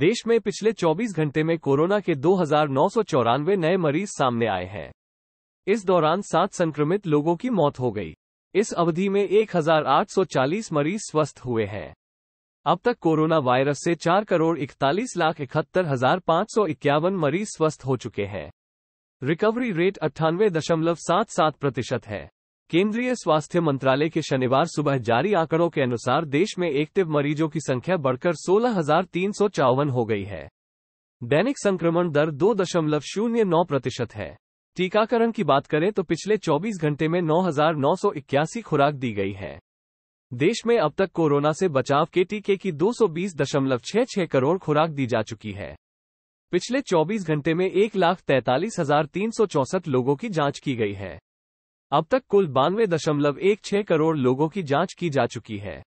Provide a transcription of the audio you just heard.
देश में पिछले 24 घंटे में कोरोना के दो नए मरीज सामने आए हैं इस दौरान सात संक्रमित लोगों की मौत हो गई इस अवधि में 1840 मरीज स्वस्थ हुए हैं अब तक कोरोना वायरस से चार करोड़ इकतालीस लाख इकहत्तर हजार पाँच सौ इक्यावन मरीज स्वस्थ हो चुके हैं रिकवरी रेट अट्ठानवे दशमलव सात सात प्रतिशत है केंद्रीय स्वास्थ्य मंत्रालय के शनिवार सुबह जारी आंकड़ों के अनुसार देश में एक्टिव मरीजों की संख्या बढ़कर सोलह हो गई है दैनिक संक्रमण दर दो दशमलव शून्य नौ प्रतिशत है टीकाकरण की बात करें तो पिछले 24 घंटे में 9,981 खुराक दी गई है देश में अब तक कोरोना से बचाव के टीके की 220.66 करोड़ खुराक दी जा चुकी है पिछले 24 घंटे में एक लाख तैतालीस हजार तीन सौ चौसठ लोगों की जांच की गई है अब तक कुल बानवे दशमलव एक छह करोड़ लोगों की जांच की जा चुकी है